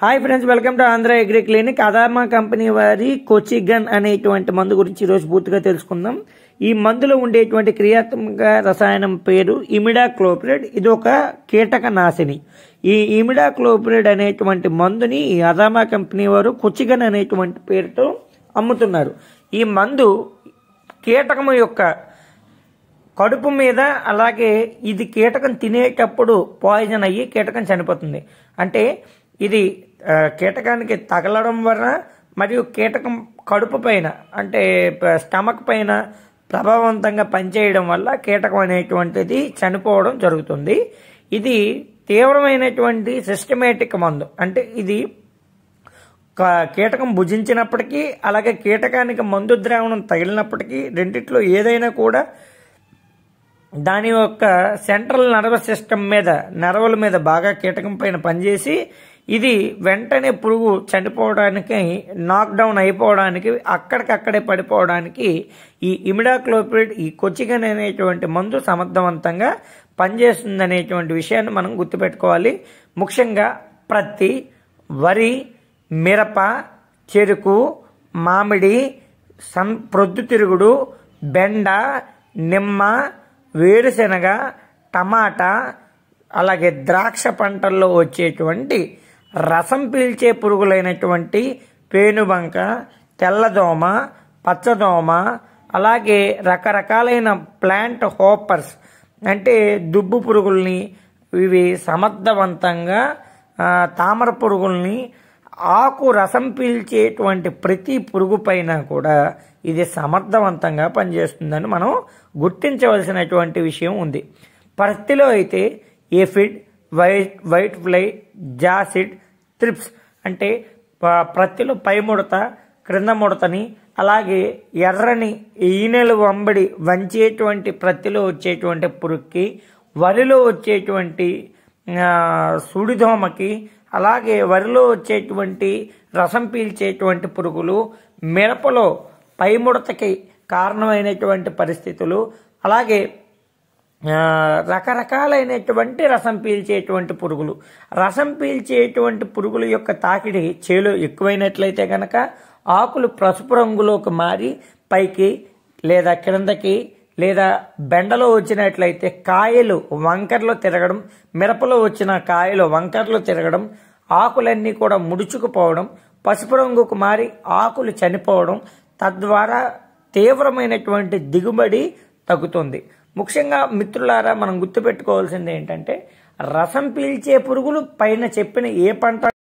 hi friends welcome to Andhra agri clinic Adama company వారి కొచిగన్ అనేటువంటి మందు గురించి ఈరోజు పూర్తిగా తెలుసుకుందాం ఈ మందులో ఉండేటువంటి క్రియాత్మక రసాయనం పేరు ఇమిడా ఇది ఒక కీటక నాశిని ఈ ఇమిడా అనేటువంటి మందుని ఈ అదామా కంపెనీ వారు కొచ్చిగన్ అనేటువంటి పేరుతో అమ్ముతున్నారు ఈ మందు కీటకము యొక్క కడుపు మీద అలాగే ఇది కీటకం తినేటప్పుడు పాయిజన్ అయ్యి కీటకం చనిపోతుంది అంటే ఇది కీటకానికి తగలడం వలన మరియు కీటకం కడుపు పైన అంటే స్టమక్ పైన ప్రభావవంతంగా పనిచేయడం వల్ల కీటకం అనేటువంటిది చనిపోవడం జరుగుతుంది ఇది తీవ్రమైనటువంటి సిస్టమేటిక్ మందు అంటే ఇది కీటకం భుజించినప్పటికీ అలాగే కీటకానికి మందు ద్రావణం తగిలినప్పటికీ రెండిట్లో ఏదైనా కూడా దాని యొక్క సెంట్రల్ నర్వస్ సిస్టమ్ మీద నర్వల మీద బాగా కీటకం పైన పనిచేసి ఇది వెంటనే పురుగు చనిపోవడానికి నాక్డౌన్ అయిపోవడానికి అక్కడికక్కడే పడిపోవడానికి ఈ ఇమిడాక్లోపిడ్ ఈ కొచ్చిగన్ అనేటువంటి మందు సమర్థవంతంగా పనిచేస్తుంది అనేటువంటి విషయాన్ని మనం గుర్తుపెట్టుకోవాలి ముఖ్యంగా ప్రతి వరి మిరప చెరుకు మామిడి సన్ ప్రొద్దుతిరుగుడు బెండ నిమ్మ వేరుశెనగ టమాటా అలాగే ద్రాక్ష పంటల్లో వచ్చేటువంటి రసం పీల్చే పురుగులైనటువంటి పేనుబంక తెల్లదోమ పచ్చదోమ అలాగే రకరకాలైన ప్లాంట్ హోపర్స్ అంటే దుబ్బు పురుగుల్ని ఇవి సమర్థవంతంగా తామర పురుగుల్ని ఆకు రసం పీల్చేటువంటి ప్రతి పురుగు పైన కూడా ఇది సమర్థవంతంగా పనిచేస్తుందని మనం గుర్తించవలసినటువంటి విషయం ఉంది పత్తిలో అయితే aphid white white fly jassid thrips అంటే ప్రతిలో పై ముడత క్రింద ముడతని అలాగే ఎర్రని ఈనెలు వంబడి వంచేటువంటి ప్రతిలో వచ్చేటువంటి పురుక్కి వరిలో వచ్చేటువంటి సుడిదోమకి అలాగే వరిలో వచ్చేటువంటి రసం పీల్చేటువంటి పురుగులు మిరపలో పై ముడతకి కారణమైనటువంటి పరిస్థితులు అలాగే రకరకాలైనటువంటి రసం పీల్చేటువంటి పురుగులు రసం పీల్చేటువంటి పురుగుల యొక్క తాకిడి చేలో ఎక్కువైనట్లయితే కనుక ఆకులు పసుపు రంగులోకి మారి పైకి లేదా కిందకి లేదా బెండలో వచ్చినట్లయితే కాయలు వంకర్లో తిరగడం మిరపలో వచ్చిన కాయలు వంకర్లో తిరగడం ఆకులన్నీ కూడా ముడుచుకుపోవడం పసుపు రంగుకు మారి ఆకులు చనిపోవడం తద్వారా తీవ్రమైనటువంటి దిగుబడి తగ్గుతుంది ముఖ్యంగా మిత్రులారా మనం గుర్తుపెట్టుకోవాల్సింది ఏంటంటే రసం పీల్చే పురుగులు పైన చెప్పిన ఏ పంట